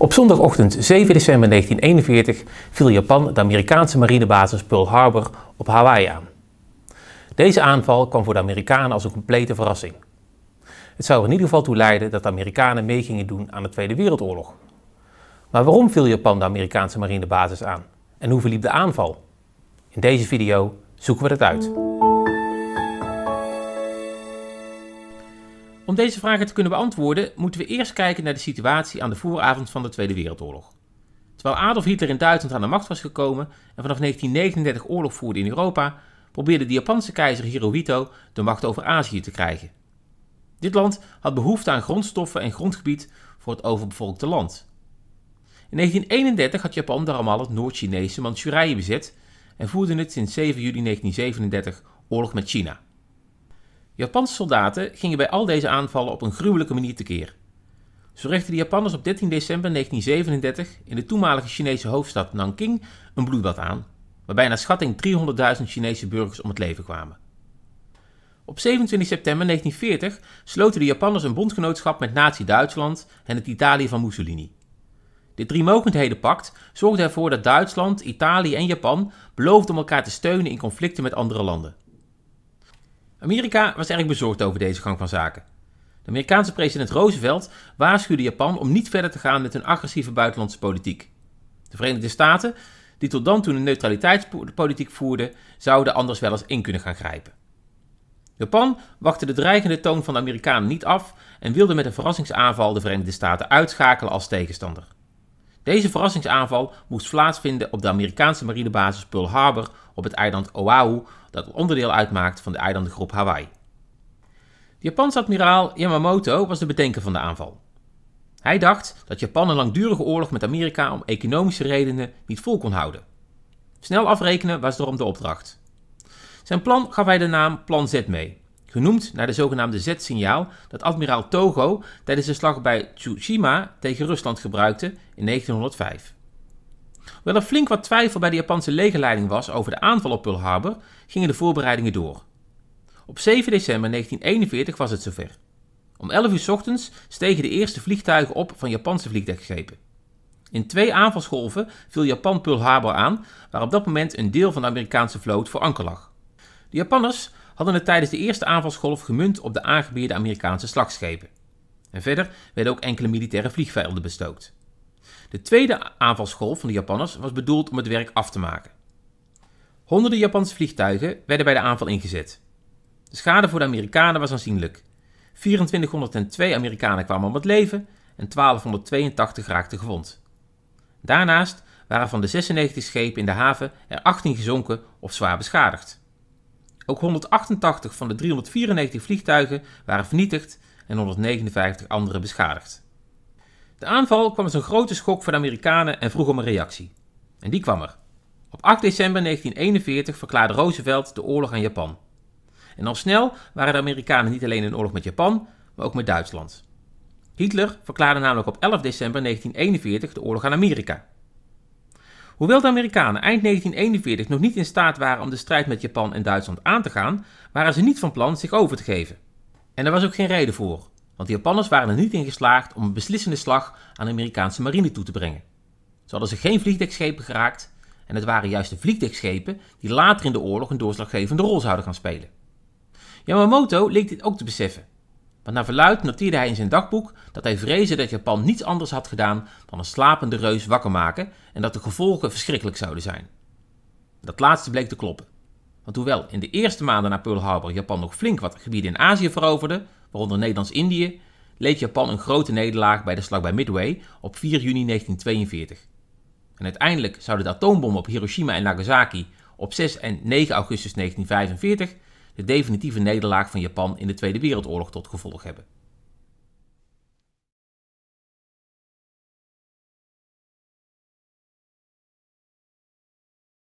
Op zondagochtend 7 december 1941 viel Japan de Amerikaanse marinebasis Pearl Harbor op Hawaii aan. Deze aanval kwam voor de Amerikanen als een complete verrassing. Het zou er in ieder geval toe leiden dat de Amerikanen mee gingen doen aan de Tweede Wereldoorlog. Maar waarom viel Japan de Amerikaanse marinebasis aan? En hoe verliep de aanval? In deze video zoeken we dat uit. Om deze vragen te kunnen beantwoorden, moeten we eerst kijken naar de situatie aan de vooravond van de Tweede Wereldoorlog. Terwijl Adolf Hitler in Duitsland aan de macht was gekomen en vanaf 1939 oorlog voerde in Europa, probeerde de Japanse keizer Hirohito de macht over Azië te krijgen. Dit land had behoefte aan grondstoffen en grondgebied voor het overbevolkte land. In 1931 had Japan daarom al het Noord-Chinese Manchurije bezet en voerde het sinds 7 juli 1937 oorlog met China. Japanse soldaten gingen bij al deze aanvallen op een gruwelijke manier tekeer. Zo richtten de Japanners op 13 december 1937 in de toenmalige Chinese hoofdstad Nanking een bloedbad aan, waarbij naar schatting 300.000 Chinese burgers om het leven kwamen. Op 27 september 1940 sloten de Japanners een bondgenootschap met Nazi-Duitsland en het Italië van Mussolini. Dit driemogendhedenpact zorgde ervoor dat Duitsland, Italië en Japan beloofden om elkaar te steunen in conflicten met andere landen. Amerika was erg bezorgd over deze gang van zaken. De Amerikaanse president Roosevelt waarschuwde Japan om niet verder te gaan met hun agressieve buitenlandse politiek. De Verenigde Staten, die tot dan toe een neutraliteitspolitiek voerden, zouden anders wel eens in kunnen gaan grijpen. Japan wachtte de dreigende toon van de Amerikanen niet af en wilde met een verrassingsaanval de Verenigde Staten uitschakelen als tegenstander. Deze verrassingsaanval moest plaatsvinden op de Amerikaanse marinebasis Pearl Harbor op het eiland Oahu, dat onderdeel uitmaakt van de eilandengroep Hawaii. De Japanse admiraal Yamamoto was de bedenker van de aanval. Hij dacht dat Japan een langdurige oorlog met Amerika om economische redenen niet vol kon houden. Snel afrekenen was daarom de opdracht. Zijn plan gaf hij de naam Plan Z mee genoemd naar de zogenaamde Z-signaal dat admiraal Togo tijdens de slag bij Tsushima tegen Rusland gebruikte in 1905. Hoewel er flink wat twijfel bij de Japanse legerleiding was over de aanval op Pearl Harbor, gingen de voorbereidingen door. Op 7 december 1941 was het zover. Om 11 uur ochtends stegen de eerste vliegtuigen op van Japanse vliegdekschepen. In twee aanvalsgolven viel Japan Pearl Harbor aan, waar op dat moment een deel van de Amerikaanse vloot voor anker lag. De Japanners hadden het tijdens de eerste aanvalsgolf gemunt op de aangebierde Amerikaanse slagschepen. En verder werden ook enkele militaire vliegvelden bestookt. De tweede aanvalsgolf van de Japanners was bedoeld om het werk af te maken. Honderden Japanse vliegtuigen werden bij de aanval ingezet. De schade voor de Amerikanen was aanzienlijk. 2402 Amerikanen kwamen om het leven en 1282 raakten gewond. Daarnaast waren van de 96 schepen in de haven er 18 gezonken of zwaar beschadigd. Ook 188 van de 394 vliegtuigen waren vernietigd en 159 andere beschadigd. De aanval kwam als een grote schok voor de Amerikanen en vroeg om een reactie. En die kwam er. Op 8 december 1941 verklaarde Roosevelt de oorlog aan Japan. En al snel waren de Amerikanen niet alleen in oorlog met Japan, maar ook met Duitsland. Hitler verklaarde namelijk op 11 december 1941 de oorlog aan Amerika. Hoewel de Amerikanen eind 1941 nog niet in staat waren om de strijd met Japan en Duitsland aan te gaan, waren ze niet van plan zich over te geven. En er was ook geen reden voor, want de Japanners waren er niet in geslaagd om een beslissende slag aan de Amerikaanse marine toe te brengen. Ze hadden ze geen vliegdekschepen geraakt en het waren juist de vliegdekschepen die later in de oorlog een doorslaggevende rol zouden gaan spelen. Yamamoto leek dit ook te beseffen want naar verluid noteerde hij in zijn dagboek dat hij vreesde dat Japan niets anders had gedaan dan een slapende reus wakker maken en dat de gevolgen verschrikkelijk zouden zijn. Dat laatste bleek te kloppen. Want hoewel in de eerste maanden na Pearl Harbor Japan nog flink wat gebieden in Azië veroverde, waaronder Nederlands-Indië, leed Japan een grote nederlaag bij de slag bij Midway op 4 juni 1942. En uiteindelijk zouden de atoombommen op Hiroshima en Nagasaki op 6 en 9 augustus 1945 de definitieve nederlaag van Japan in de Tweede Wereldoorlog tot gevolg hebben.